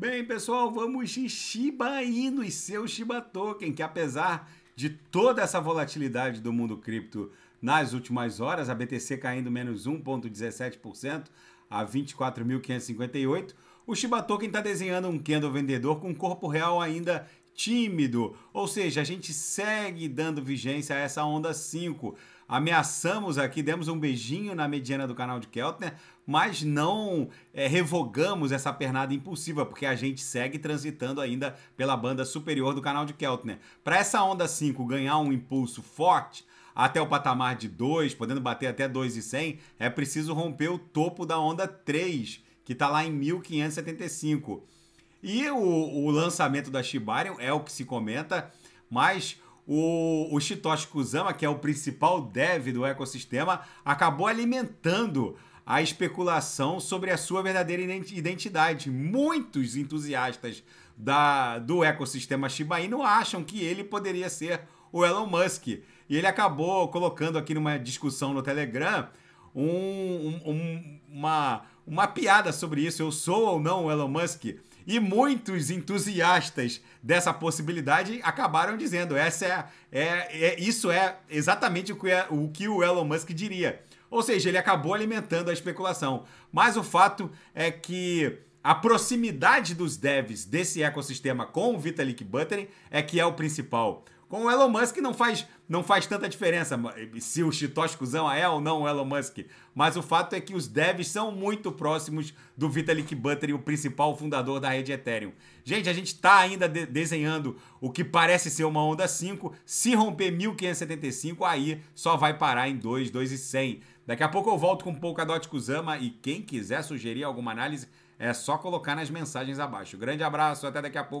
Bem, pessoal, vamos de Shiba Inu e seu Shiba Token, que apesar de toda essa volatilidade do mundo cripto nas últimas horas, a BTC caindo menos 1,17% a 24.558, o Shiba Token está desenhando um candle vendedor com corpo real ainda tímido, ou seja, a gente segue dando vigência a essa onda 5 ameaçamos aqui, demos um beijinho na mediana do canal de Keltner, mas não é, revogamos essa pernada impulsiva, porque a gente segue transitando ainda pela banda superior do canal de Keltner. Para essa onda 5 ganhar um impulso forte, até o patamar de 2, podendo bater até 2,100, é preciso romper o topo da onda 3, que está lá em 1575. E o, o lançamento da Shibarium é o que se comenta, mas o, o Shitoshi Kusama, que é o principal dev do ecossistema, acabou alimentando a especulação sobre a sua verdadeira identidade. Muitos entusiastas da, do ecossistema Shiba Inu acham que ele poderia ser o Elon Musk. E ele acabou colocando aqui numa discussão no Telegram um, um, uma, uma piada sobre isso. Eu sou ou não o Elon Musk? E muitos entusiastas dessa possibilidade acabaram dizendo: essa é, é, é isso é exatamente o que, é, o que o Elon Musk diria. Ou seja, ele acabou alimentando a especulação. Mas o fato é que a proximidade dos devs desse ecossistema com o Vitalik Buterin é que é o principal. Com o Elon Musk não faz, não faz tanta diferença se o Chitoscuzão é ou não o Elon Musk. Mas o fato é que os devs são muito próximos do Vitalik Buterin, o principal fundador da rede Ethereum. Gente, a gente está ainda de desenhando o que parece ser uma onda 5. Se romper 1575, aí só vai parar em 2, 2 e 100. Daqui a pouco eu volto com Polkadot Kuzama e quem quiser sugerir alguma análise, é só colocar nas mensagens abaixo. Grande abraço, até daqui a pouco.